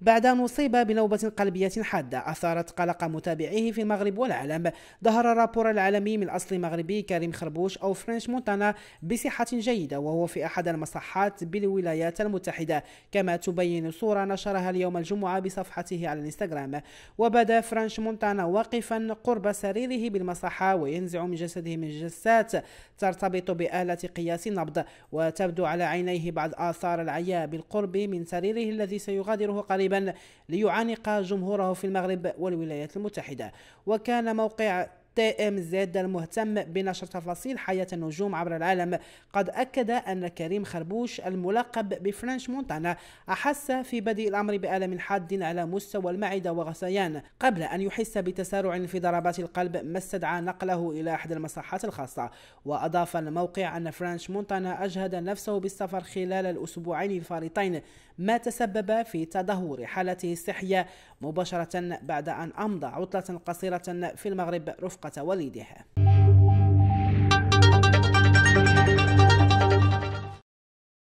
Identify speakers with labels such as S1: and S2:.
S1: بعد أن أصيب بنوبة قلبية حادة أثارت قلق متابعيه في المغرب والعالم ظهر الرابور العالمي من أصل مغربي كريم خربوش أو فرنش مونتانا بصحة جيدة وهو في أحد المصحات بالولايات المتحدة كما تبين صورة نشرها اليوم الجمعة بصفحته على الانستغرام وبدا فرنش مونتانا واقفا قرب سريره بالمصحة وينزع من جسده من جسات ترتبط بآلة قياس النبض وتبدو على عينيه بعض آثار العياء بالقرب من سريره الذي سيغادره قريبا تقريبا ليعانق جمهوره في المغرب والولايات المتحدة وكان موقع تي ام زيد المهتم بنشر تفاصيل حياة النجوم عبر العالم قد أكد أن كريم خربوش الملقب بفرنش مونتانا أحس في بدء الأمر بألم حاد على مستوى المعدة وغثيان قبل أن يحس بتسارع في ضربات القلب ما استدعى نقله إلى أحد المصحات الخاصة وأضاف الموقع أن فرانش مونتانا أجهد نفسه بالسفر خلال الأسبوعين الفارطين ما تسبب في تدهور حالته الصحية مباشرة بعد أن أمضى عطلة قصيرة في المغرب رفقا رفقة والدها